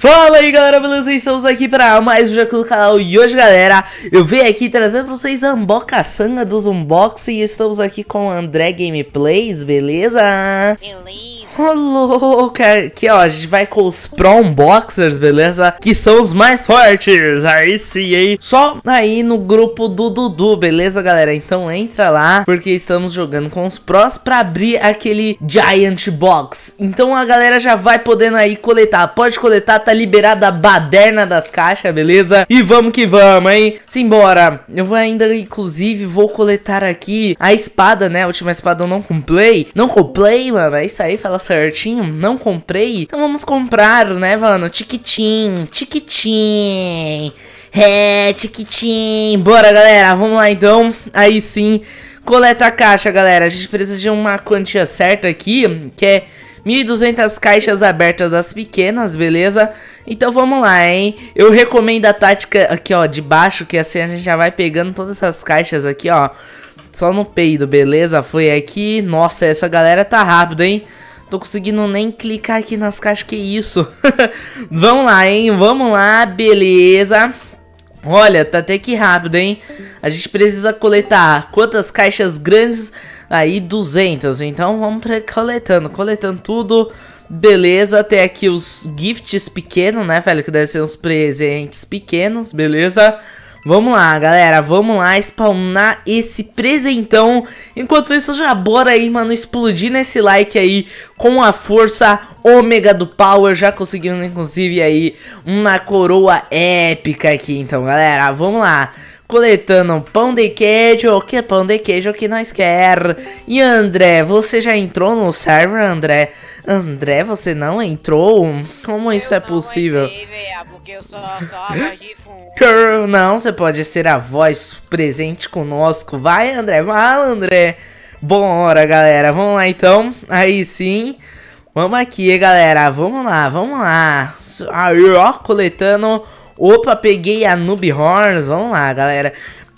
Fala aí galera, beleza? Estamos aqui para mais um vídeo aqui do canal e hoje galera, eu vim aqui trazendo para vocês a sanga dos Unboxing e estamos aqui com o André Gameplays, beleza? Beleza! Ô aqui ó, a gente vai com os Pro Unboxers, beleza? Que são os mais fortes, aí sim, hein? Só aí no grupo do Dudu, beleza galera? Então entra lá, porque estamos jogando com os Pros para abrir aquele Giant Box. Então a galera já vai podendo aí coletar, pode coletar, tá? tá liberada a baderna das caixas, beleza? E vamos que vamos, hein? Simbora. Eu vou ainda, inclusive, vou coletar aqui a espada, né? A última espada eu não comprei. Não comprei, mano. É isso aí, fala certinho. Não comprei. Então vamos comprar, né, mano? Tiquitim, tiquitim. É, tiquitim. Bora, galera. Vamos lá, então. Aí sim, coleta a caixa, galera. A gente precisa de uma quantia certa aqui, que é... 1.200 caixas abertas as pequenas, beleza? Então vamos lá, hein? Eu recomendo a tática aqui, ó, de baixo, que assim a gente já vai pegando todas essas caixas aqui, ó. Só no peido, beleza? Foi aqui. Nossa, essa galera tá rápida, hein? Tô conseguindo nem clicar aqui nas caixas, que isso? vamos lá, hein? Vamos lá, beleza. Olha, tá até que rápido, hein? A gente precisa coletar quantas caixas grandes? Aí 200. Então vamos pra coletando, coletando tudo. Beleza, tem aqui os gifts pequenos, né, velho? Que devem ser uns presentes pequenos, beleza? Beleza. Vamos lá, galera, vamos lá spawnar esse presentão. Enquanto isso, já bora aí, mano, explodir nesse like aí com a força ômega do Power. Já conseguimos, inclusive, aí uma coroa épica aqui. Então, galera, vamos lá coletando pão de queijo, o que pão de queijo que nós quer. E André, você já entrou no server, André? André, você não entrou? Como eu isso é possível? Girl, não, você pode ser a voz presente conosco. Vai, André, vai, André. Bora, galera, vamos lá então. Aí sim. Vamos aqui, galera. Vamos lá, vamos lá. Aí, ó, coletando Opa, peguei a Noob Horns. Vamos lá, galera.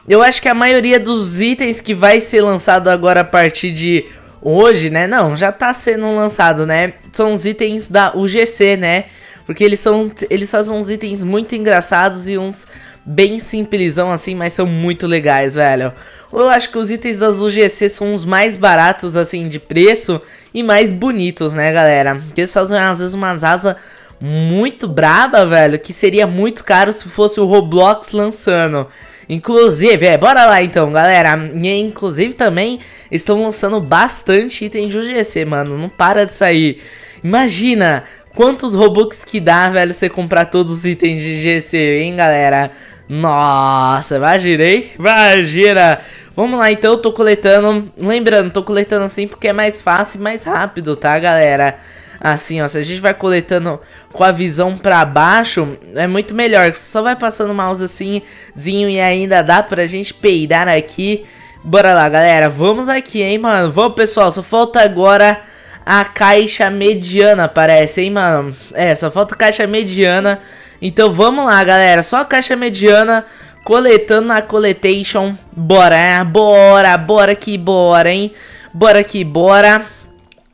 Eu acho que a maioria dos itens que vai ser lançado agora a partir de hoje, né? Não, já tá sendo lançado, né? São os itens da UGC, né? Porque eles são eles fazem uns itens muito engraçados e uns bem simplesão assim, mas são muito legais, velho. Eu acho que os itens das UGC são os mais baratos assim de preço e mais bonitos, né, galera? Porque eles fazem às vezes umas asas muito braba, velho, que seria muito caro se fosse o Roblox lançando. Inclusive, é, bora lá então, galera. E, inclusive também estão lançando bastante item de UGC, mano. Não para de sair. Imagina quantos Robux que dá, velho, você comprar todos os itens de GC, hein, galera? Nossa, imagina, hein? Imagina! Vamos lá, então, eu tô coletando... Lembrando, tô coletando assim porque é mais fácil e mais rápido, tá, galera? assim, ó. Se a gente vai coletando com a visão para baixo, é muito melhor. Só vai passando o mouse assimzinho e ainda dá pra gente peidar aqui. Bora lá, galera. Vamos aqui, hein, mano. Vamos, pessoal. Só falta agora a caixa mediana, parece, hein, mano. É, só falta caixa mediana. Então vamos lá, galera. Só a caixa mediana coletando na coletation. Bora, bora, bora que bora, hein? Bora que bora.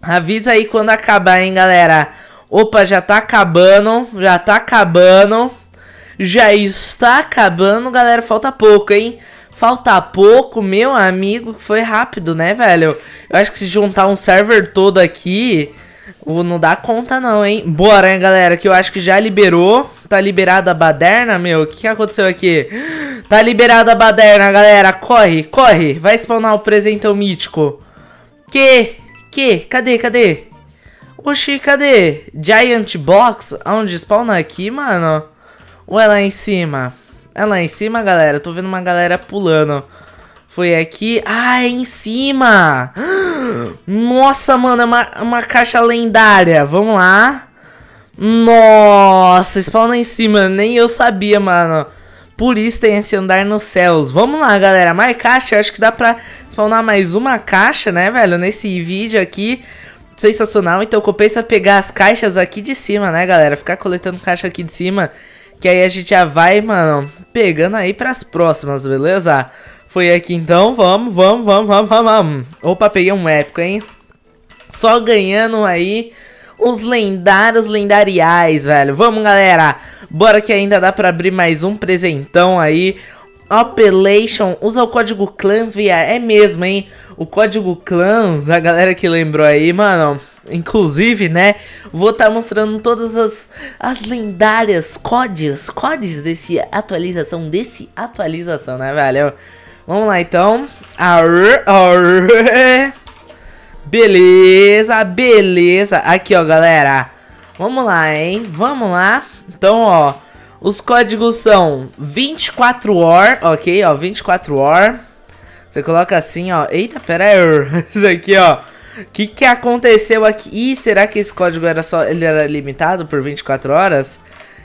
Avisa aí quando acabar, hein, galera. Opa, já tá acabando, já tá acabando. Já está acabando, galera. Falta pouco, hein? Falta pouco, meu amigo. Foi rápido, né, velho? Eu acho que se juntar um server todo aqui, não dá conta não, hein? Bora, hein, galera, que eu acho que já liberou. Tá liberada a baderna, meu? O que aconteceu aqui? Tá liberada a baderna, galera. Corre, corre. Vai spawnar o presentão mítico. Que? Cadê? Cadê? Oxi, cadê? Giant Box? Onde spawna aqui, mano? Ou é lá em cima? É lá em cima, galera. Eu tô vendo uma galera pulando. Foi aqui. Ah, é em cima! Nossa, mano, é uma, é uma caixa lendária. Vamos lá. Nossa, spawna em cima. Nem eu sabia, mano. Por isso tem esse andar nos céus. Vamos lá, galera. Mais caixa. Eu acho que dá pra spawnar mais uma caixa, né, velho? Nesse vídeo aqui. Sensacional. Então compensa pegar as caixas aqui de cima, né, galera? Ficar coletando caixa aqui de cima. Que aí a gente já vai, mano, pegando aí pras próximas, beleza? Foi aqui então. Vamos, vamos, vamos, vamos, vamos. Opa, peguei um épico, hein? Só ganhando aí os lendários lendariais, velho. Vamos, galera. Bora que ainda dá pra abrir mais um presentão aí. Appellation, usa o código CLANS via é mesmo, hein? O código CLANS, a galera que lembrou aí, mano, inclusive, né, vou estar tá mostrando todas as, as lendárias codes, codes desse atualização, desse atualização, né, velho? Vamos lá, então. Arr, arr. Beleza, beleza. Aqui, ó, galera. Vamos lá, hein? Vamos lá. Então, ó, os códigos são 24 or, ok, ó, 24 or. Você coloca assim, ó. Eita, pera aí. Isso aqui, ó. O que, que aconteceu aqui? Ih, será que esse código era só. Ele era limitado por 24 horas?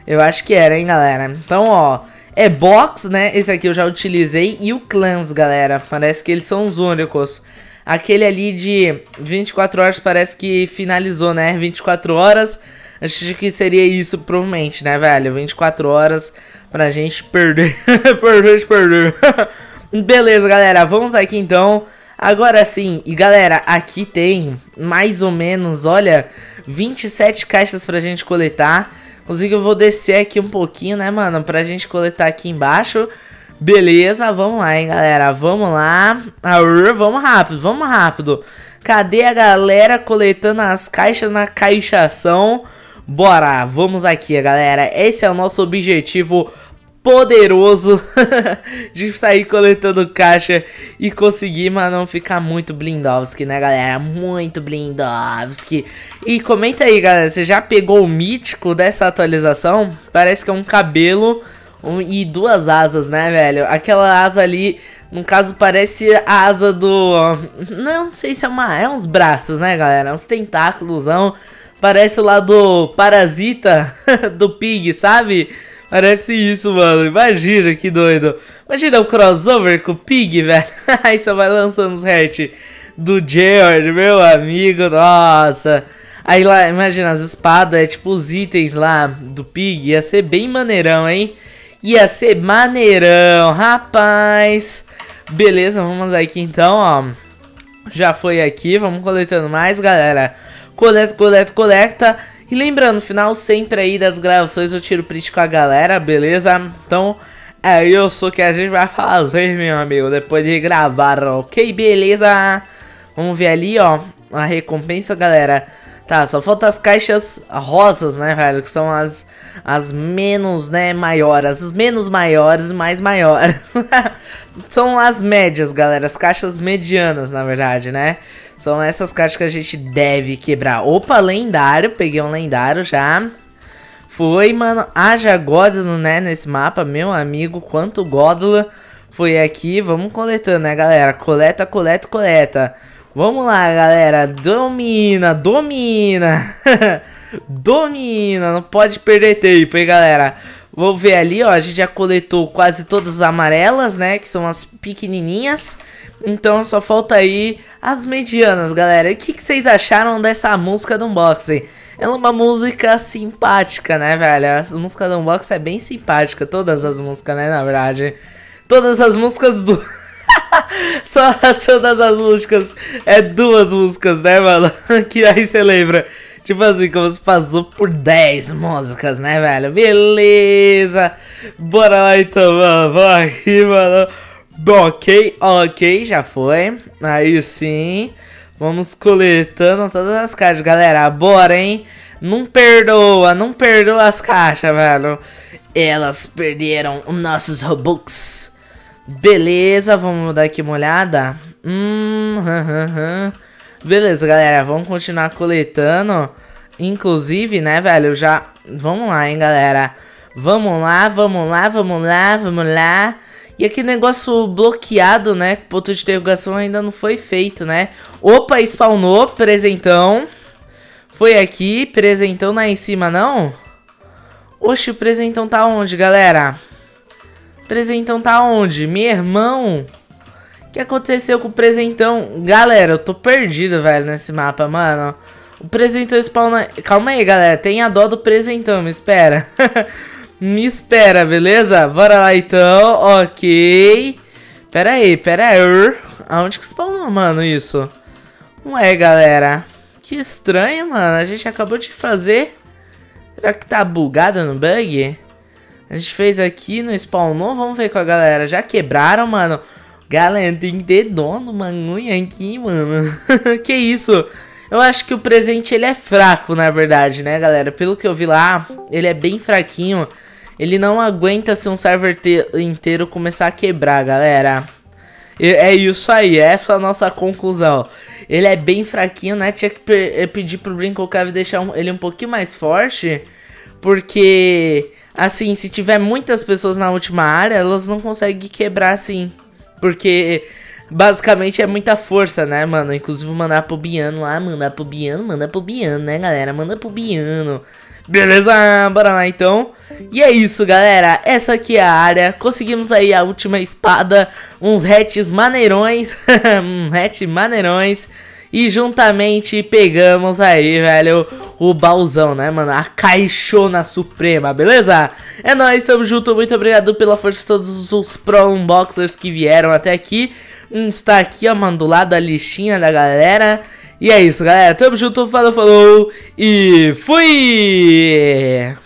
Eu acho que era, hein, galera. Então, ó. É box, né? Esse aqui eu já utilizei. E o clans, galera. Parece que eles são os únicos. Aquele ali de 24 horas parece que finalizou, né? 24 horas. Acho que seria isso, provavelmente, né, velho? 24 horas pra gente perder. perder, perder. Beleza, galera. Vamos aqui então. Agora sim, e galera, aqui tem mais ou menos, olha, 27 caixas pra gente coletar. Inclusive eu vou descer aqui um pouquinho, né, mano, pra gente coletar aqui embaixo. Beleza, vamos lá, hein, galera, vamos lá. Arr, vamos rápido, vamos rápido. Cadê a galera coletando as caixas na caixação? Bora, vamos aqui, galera. Esse é o nosso objetivo poderoso de sair coletando caixa e conseguir, mas não ficar muito Blindowski, né, galera? Muito Blindowski. E comenta aí, galera, você já pegou o mítico dessa atualização? Parece que é um cabelo um, e duas asas, né, velho? Aquela asa ali, no caso, parece a asa do... Não sei se é uma... É uns braços, né, galera? É uns tentáculosão. Parece o lado parasita do Pig, sabe? Parece isso, mano. Imagina que doido. Imagina o um crossover com o Pig, velho. Aí só vai lançando os hatch do George, meu amigo. Nossa. Aí lá, imagina as espadas, é tipo os itens lá do Pig. Ia ser bem maneirão, hein? Ia ser maneirão, rapaz. Beleza, vamos aqui então, ó. Já foi aqui, vamos coletando mais, galera coleta, coleta, coleta. E lembrando, final sempre aí das gravações eu tiro print com a galera, beleza? Então é isso que a gente vai fazer, meu amigo, depois de gravar, ok? Beleza? Vamos ver ali, ó, a recompensa, galera. Tá, só falta as caixas rosas, né, velho? Que são as, as menos, né, maiores. As menos maiores e mais maiores. são as médias, galera. As caixas medianas, na verdade, né? São essas caixas que a gente deve quebrar. Opa, lendário. Peguei um lendário já. Foi, mano. Haja Gódula, né? Nesse mapa, meu amigo. Quanto Gódula foi aqui. Vamos coletando, né, galera? Coleta, coleta, coleta. Vamos lá, galera. Domina, domina. domina. Não pode perder tempo, hein, galera. Vou ver ali, ó. A gente já coletou quase todas as amarelas, né? Que são as pequenininhas. Então só falta aí as medianas, galera. E o que, que, vocês acharam dessa música do unboxing? Ela é uma música simpática, né, velho? A música do unboxing é bem simpática. Todas as músicas, né, na verdade. Todas as músicas do... só todas as músicas. É duas músicas, né, mano? que aí você lembra. Tipo assim, como se passou por 10 músicas, né, velho? Beleza! Bora lá então, mano. Vamos aqui, mano. Bom, ok, ok, já foi. Aí sim. Vamos coletando todas as caixas, galera. Bora, hein? Não perdoa, não perdoa as caixas, velho. Elas perderam os nossos Robux. Beleza, vamos dar aqui uma olhada. Hum, hum, hum, hum. Beleza, galera, vamos continuar coletando. Inclusive, né, velho, já... Vamos lá, hein, galera. Vamos lá, vamos lá, vamos lá, vamos lá. E aquele negócio bloqueado, né, ponto de interrogação ainda não foi feito, né. Opa, spawnou, presentão. Foi aqui, presentão lá é em cima, não? Oxe, o presentão tá onde, galera? Presentão tá onde? Meu irmão que aconteceu com o presentão? Galera, eu tô perdido, velho, nesse mapa, mano. O presentão spawna... Calma aí, galera. Tem a dó do presentão, me espera. me espera, beleza? Bora lá, então. Ok. Pera aí, pera aí. Aonde que spawnou, mano, isso? Ué, galera. Que estranho, mano. A gente acabou de fazer... Será que tá bugado no bug? A gente fez aqui, não spawnou. Vamos ver com a galera. Já quebraram, mano. Galera, tem que ter dono, mano, aqui, mano. que isso? Eu acho que o presente, ele é fraco, na verdade, né, galera? Pelo que eu vi lá, ele é bem fraquinho. Ele não aguenta se um server inteiro começar a quebrar, galera. É isso aí, essa é a nossa conclusão. Ele é bem fraquinho, né? Tinha que pe eh, pedir pro Brinco Cave deixar um, ele um pouquinho mais forte. Porque, assim, se tiver muitas pessoas na última área, elas não conseguem quebrar assim. Porque basicamente é muita força, né, mano? Inclusive mandar pro Biano lá, mandar pro Biano, mandar pro Biano, né, galera? Manda pro Biano. Beleza? Bora lá então. E é isso, galera. Essa aqui é a área. Conseguimos aí a última espada. Uns hatches maneirões. um hatch maneirões. E juntamente pegamos aí, velho, o baúzão, né, mano? A caixona suprema, beleza? É nóis, tamo junto. Muito obrigado pela força de todos os pro unboxers que vieram até aqui. Um está aqui, ó, mano, do lado a listinha da galera. E é isso, galera. Tamo junto, falou, falou e fui!